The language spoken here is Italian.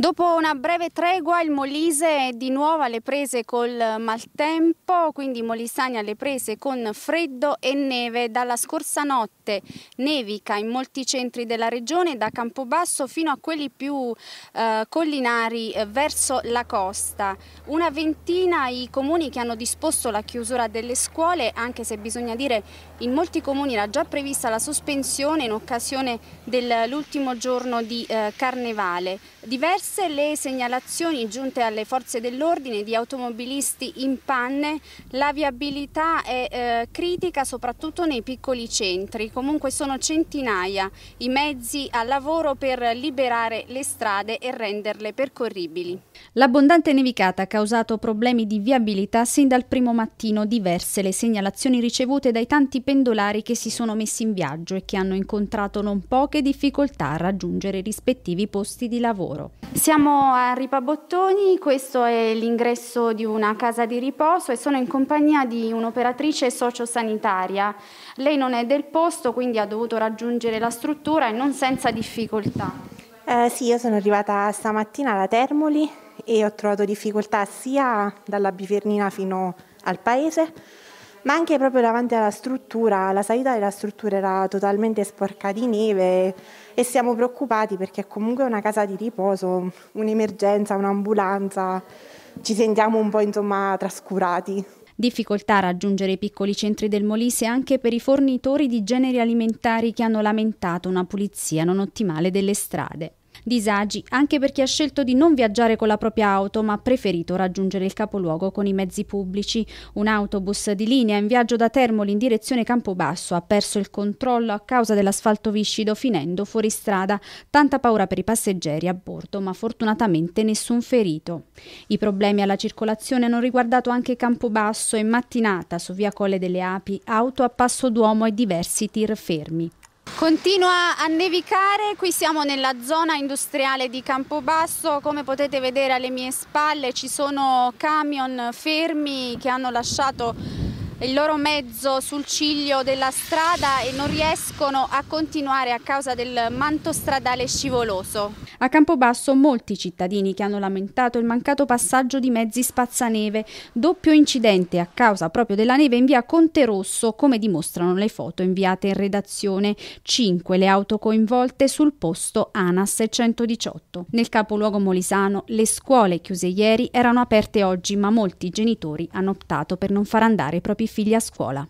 Dopo una breve tregua il Molise è di nuovo alle prese col maltempo, quindi Molisani alle prese con freddo e neve dalla scorsa notte. Nevica in molti centri della regione, da Campobasso fino a quelli più eh, collinari eh, verso la costa. Una ventina i comuni che hanno disposto la chiusura delle scuole, anche se bisogna dire in molti comuni era già prevista la sospensione in occasione dell'ultimo giorno di eh, Carnevale. Diversi Diverse le segnalazioni giunte alle forze dell'ordine di automobilisti in panne, la viabilità è eh, critica soprattutto nei piccoli centri, comunque sono centinaia i mezzi al lavoro per liberare le strade e renderle percorribili. L'abbondante nevicata ha causato problemi di viabilità sin dal primo mattino, diverse le segnalazioni ricevute dai tanti pendolari che si sono messi in viaggio e che hanno incontrato non poche difficoltà a raggiungere i rispettivi posti di lavoro. Siamo a Ripabottoni, questo è l'ingresso di una casa di riposo e sono in compagnia di un'operatrice sociosanitaria. Lei non è del posto, quindi ha dovuto raggiungere la struttura e non senza difficoltà. Eh, sì, io sono arrivata stamattina alla Termoli e ho trovato difficoltà sia dalla Bifernina fino al paese, ma anche proprio davanti alla struttura, la salita della struttura era totalmente sporca di neve e siamo preoccupati perché comunque è una casa di riposo, un'emergenza, un'ambulanza, ci sentiamo un po' insomma trascurati. Difficoltà a raggiungere i piccoli centri del Molise anche per i fornitori di generi alimentari che hanno lamentato una pulizia non ottimale delle strade. Disagi anche per chi ha scelto di non viaggiare con la propria auto ma ha preferito raggiungere il capoluogo con i mezzi pubblici. Un autobus di linea in viaggio da Termoli in direzione Campobasso ha perso il controllo a causa dell'asfalto viscido finendo fuori strada. Tanta paura per i passeggeri a bordo ma fortunatamente nessun ferito. I problemi alla circolazione hanno riguardato anche Campobasso e mattinata su via Colle delle Api, auto a passo d'uomo e diversi tir fermi. Continua a nevicare, qui siamo nella zona industriale di Campobasso, come potete vedere alle mie spalle ci sono camion fermi che hanno lasciato il loro mezzo sul ciglio della strada e non riescono a continuare a causa del manto stradale scivoloso. A Campobasso molti cittadini che hanno lamentato il mancato passaggio di mezzi spazzaneve, doppio incidente a causa proprio della neve in via Conte Rosso, come dimostrano le foto inviate in redazione. 5 le auto coinvolte sul posto ANAS 118. Nel capoluogo molisano le scuole chiuse ieri erano aperte oggi, ma molti genitori hanno optato per non far andare i propri figli a scuola.